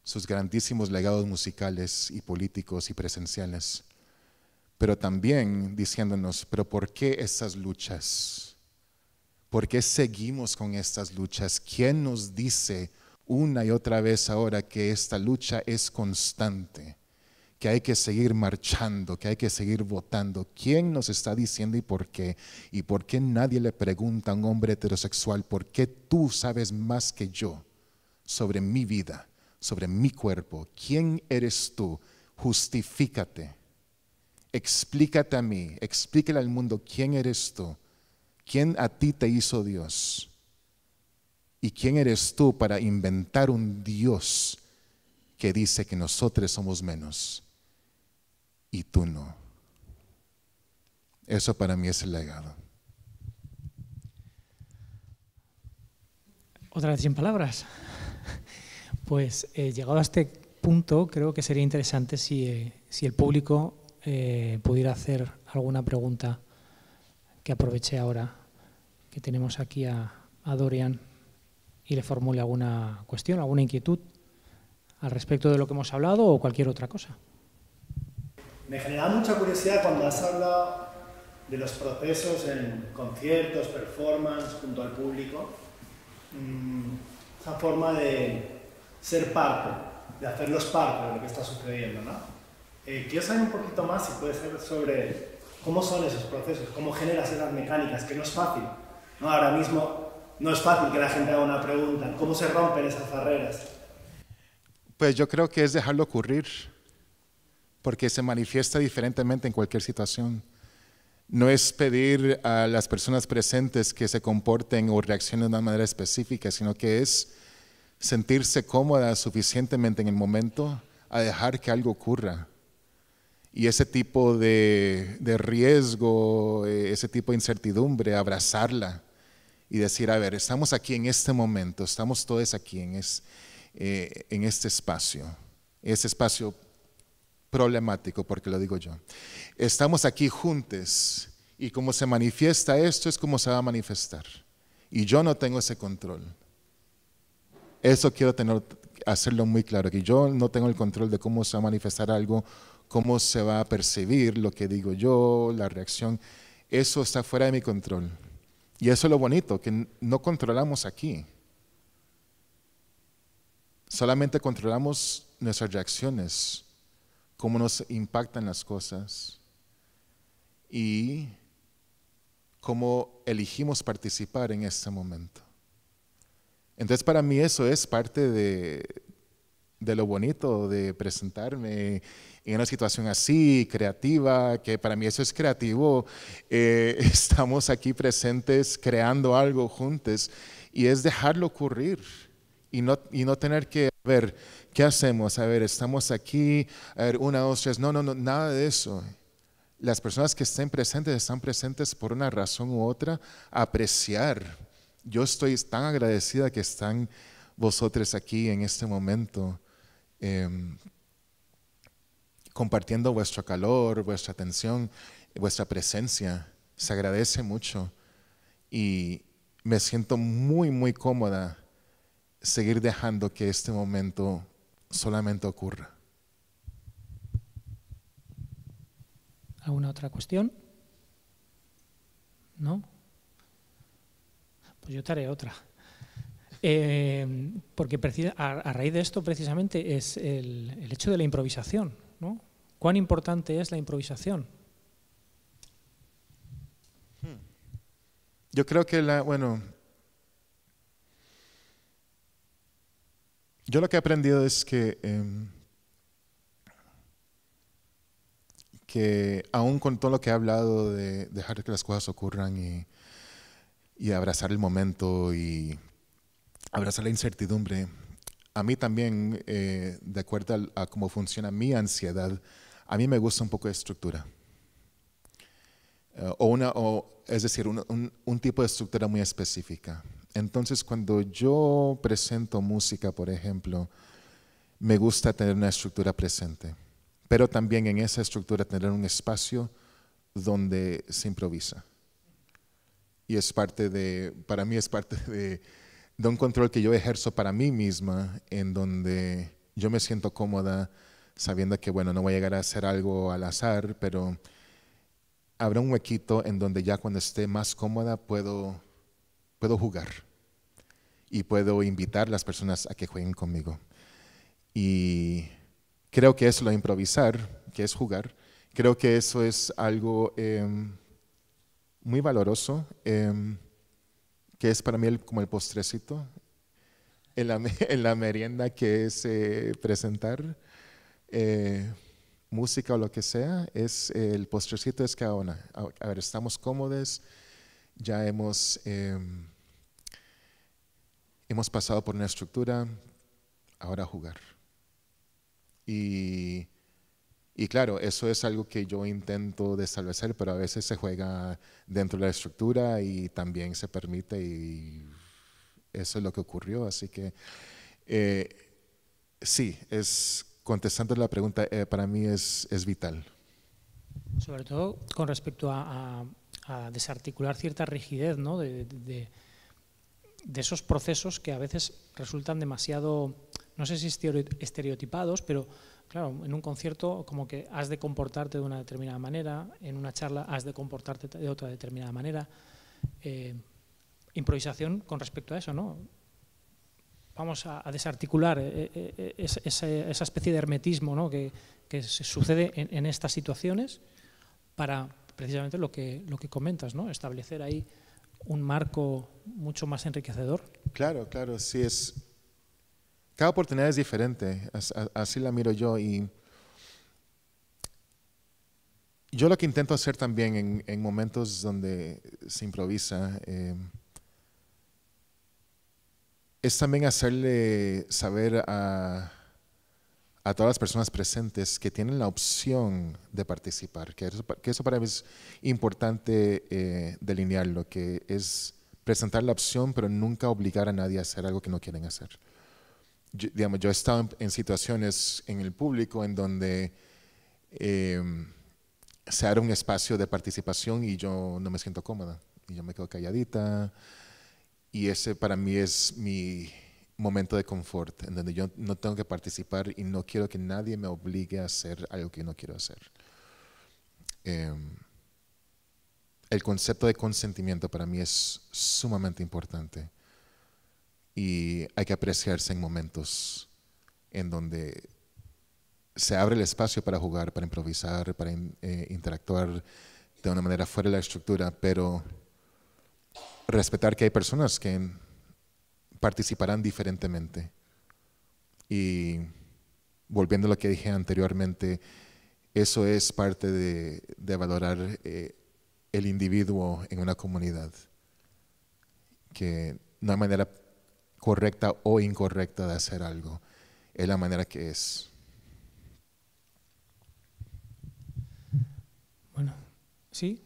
sus grandísimos legados musicales y políticos y presenciales, pero también diciéndonos, pero ¿por qué estas luchas? ¿Por qué seguimos con estas luchas? ¿Quién nos dice una y otra vez ahora que esta lucha es constante? que hay que seguir marchando, que hay que seguir votando. ¿Quién nos está diciendo y por qué? ¿Y por qué nadie le pregunta a un hombre heterosexual, por qué tú sabes más que yo sobre mi vida? sobre mi cuerpo. ¿Quién eres tú? Justifícate. Explícate a mí, explícale al mundo quién eres tú, quién a ti te hizo Dios y quién eres tú para inventar un Dios que dice que nosotros somos menos y tú no. Eso para mí es el legado. Otra vez sin palabras. Pues eh, llegado a este punto, creo que sería interesante si, eh, el público eh, pudiera hacer alguna pregunta que aproveche ahora que tenemos aquí a, Dorian y le formule alguna cuestión, alguna inquietud al respecto de lo que hemos hablado o cualquier otra cosa. Me genera mucha curiosidad cuando has hablado de los procesos en conciertos, performance, junto al público, mm, esa forma de ser parte, de hacerlos parte de lo que está sucediendo, ¿no? Eh, quiero saber un poquito más, si puede ser, sobre cómo son esos procesos, cómo generas esas mecánicas, que no es fácil, ¿no? Ahora mismo no es fácil que la gente haga una pregunta, ¿cómo se rompen esas barreras? Pues yo creo que es dejarlo ocurrir, porque se manifiesta diferentemente en cualquier situación. No es pedir a las personas presentes que se comporten o reaccionen de una manera específica, sino que es sentirse cómoda suficientemente en el momento a dejar que algo ocurra. Y ese tipo de, de riesgo, eh, ese tipo de incertidumbre, abrazarla y decir, a ver, estamos aquí en este momento, estamos todos aquí en, es, eh, en este espacio, ese espacio problemático, porque lo digo yo. Estamos aquí juntos y como se manifiesta esto es como se va a manifestar. Y yo no tengo ese control. Eso quiero tener, hacerlo muy claro, que yo no tengo el control de cómo se va a manifestar algo, cómo se va a percibir lo que digo yo, la reacción. Eso está fuera de mi control. Y eso es lo bonito, que no controlamos aquí. Solamente controlamos nuestras reacciones, cómo nos impactan las cosas y cómo elegimos participar en este momento. Entonces para mí eso es parte de, lo bonito de presentarme en una situación así, creativa, que para mí eso es creativo. Eh, estamos aquí presentes creando algo juntos y es dejarlo ocurrir y no, tener que ver qué hacemos, a ver, estamos aquí, a ver, una, dos, tres, no, no, no, nada de eso. Las personas que estén presentes están presentes por una razón u otra, apreciar yo estoy tan agradecida que están vosotros aquí en este momento em, compartiendo vuestro calor, vuestra atención, vuestra presencia. Se agradece mucho y me siento muy, muy cómoda seguir dejando que este momento solamente ocurra. ¿Alguna otra cuestión? ¿No? Pues yo te haré otra. Eh, porque a, raíz de esto precisamente es el, hecho de la improvisación. ¿no? ¿Cuán importante es la improvisación? Hmm. Yo creo que la, bueno, yo lo que he aprendido es que, em, que aún con todo lo que he hablado de dejar que las cosas ocurran y y abrazar el momento y abrazar la incertidumbre. A mí también, eh, de acuerdo a, cómo funciona mi ansiedad, a mí me gusta un poco de estructura. Eh, o una, es decir, un, tipo de estructura muy específica. Entonces, cuando yo presento música, por ejemplo, me gusta tener una estructura presente, pero también en esa estructura tener un espacio donde se improvisa y es parte de, para mí es parte de, un control que yo ejerzo para mí misma, en donde yo me siento cómoda sabiendo que, bueno, no voy a llegar a hacer algo al azar, pero habrá un huequito en donde ya cuando esté más cómoda puedo, puedo jugar y puedo invitar a las personas a que jueguen conmigo. Y creo que eso es lo improvisar, que es jugar. Creo que eso es algo... Em, muy valoroso, em, que es para mí como el postrecito en la, en la merienda, que es eh, presentar eh, música o lo que sea, es el postrecito es que ahora, a, ver, estamos cómodos, ya hemos, em, hemos pasado por una estructura, ahora jugar. Y y claro, eso es algo que yo intento establecer, pero a veces se juega dentro de la estructura y también se permite y eso es lo que ocurrió. Así que eh, sí, es contestando la pregunta, eh, para mí es, es, vital. Sobre todo con respecto a, desarticular cierta rigidez ¿no? de, de, de, esos procesos que a veces resultan demasiado, no sé si estereotipados, pero Claro, en un concierto como que has de comportarte de una determinada manera, en una charla has de comportarte de otra determinada manera. Eh, improvisación con respecto a eso, ¿no? Vamos a, desarticular eh, eh, esa, especie de hermetismo que, se sucede en, estas situaciones para precisamente lo que, lo que comentas, ¿no? Establecer ahí un marco mucho más enriquecedor. Claro, claro, sí es cada oportunidad es diferente, así la miro yo. Y yo lo que intento hacer también en, momentos donde se improvisa em, es también hacerle saber a, todas las personas presentes que tienen la opción de participar, que eso, para mí es importante eh, delinearlo, que es presentar la opción pero nunca obligar a nadie a hacer algo que no quieren hacer yo, he estado en, situaciones en el público en donde em, se abre un espacio de participación y yo no me siento cómoda. Y yo me quedo calladita. Y ese para mí es mi momento de confort, en donde yo no tengo que participar y no quiero que nadie me obligue a hacer algo que no quiero hacer. Em, el concepto de consentimiento para mí es sumamente importante. Y hay que apreciarse en momentos en donde se abre el espacio para jugar, para improvisar, para eh, interactuar de una manera fuera de la estructura, pero respetar que hay personas que participarán diferentemente. Y volviendo a lo que dije anteriormente, eso es parte de, valorar eh, el individuo en una comunidad, que no hay manera correcta o incorrecta de hacer algo. Es la manera que es. Bueno, ¿sí?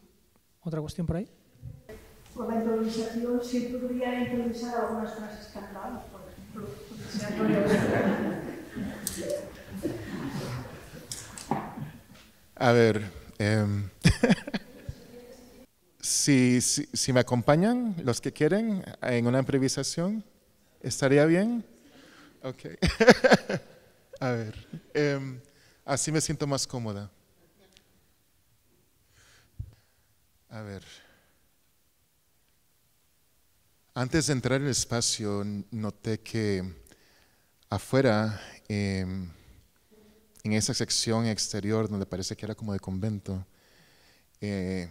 ¿Otra cuestión por ahí? Por la improvisación si sí podría improvisar algunas frases cantadas, por ejemplo. A ver, eh, si, si, si me acompañan los que quieren en una improvisación. ¿Estaría bien? Ok. A ver, em, así me siento más cómoda. A ver. Antes de entrar en el espacio, noté que afuera, em, en esa sección exterior donde parece que era como de convento, eh,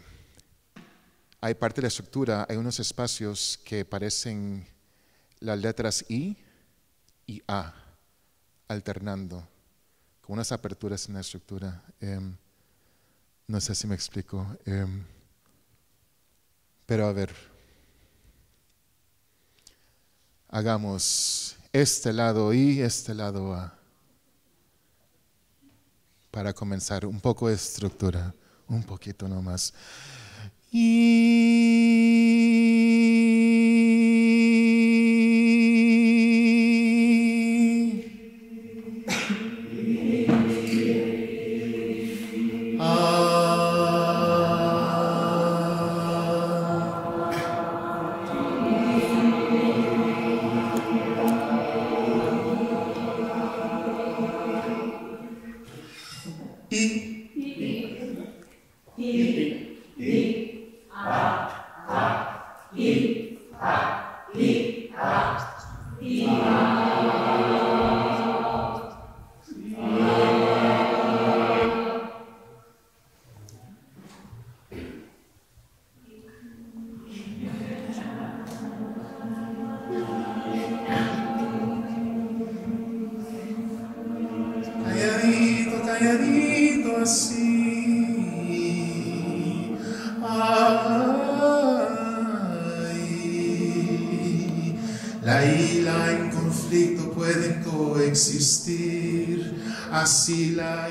hay parte de la estructura, hay unos espacios que parecen las letras I y A alternando, con unas aperturas en la estructura. Em, no sé si me explico. Em, pero a ver, hagamos este lado I, este lado A, para comenzar un poco de estructura, un poquito nomás. Y coexistir, así la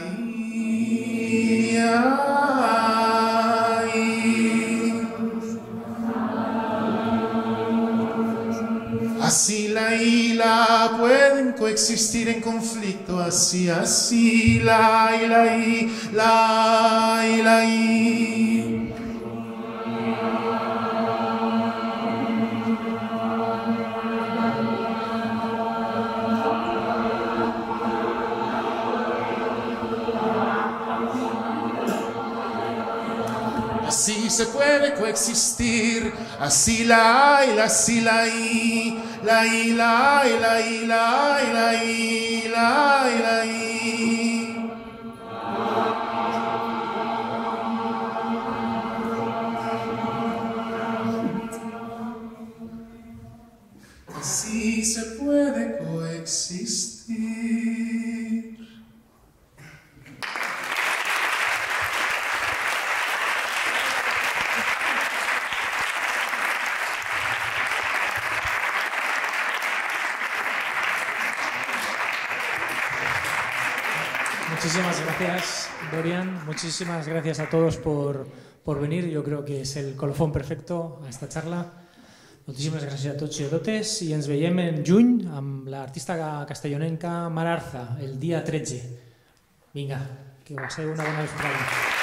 Así la y la pueden coexistir en conflicto, así, así, la y la y la y la y. se puede coexistir. Así la hay, la si la y la y la y la i, la y la i, la y la Así se puede coexistir. Muchísimas gracias, Dorian. Muchísimas gracias a todos por, por, venir. Yo creo que es el colofón perfecto a esta charla. Muchísimas gracias a todos y a totes y ens veiem en juny amb artista castellonenca Mararza, el día 13. Venga, que os ser una bona vesprada.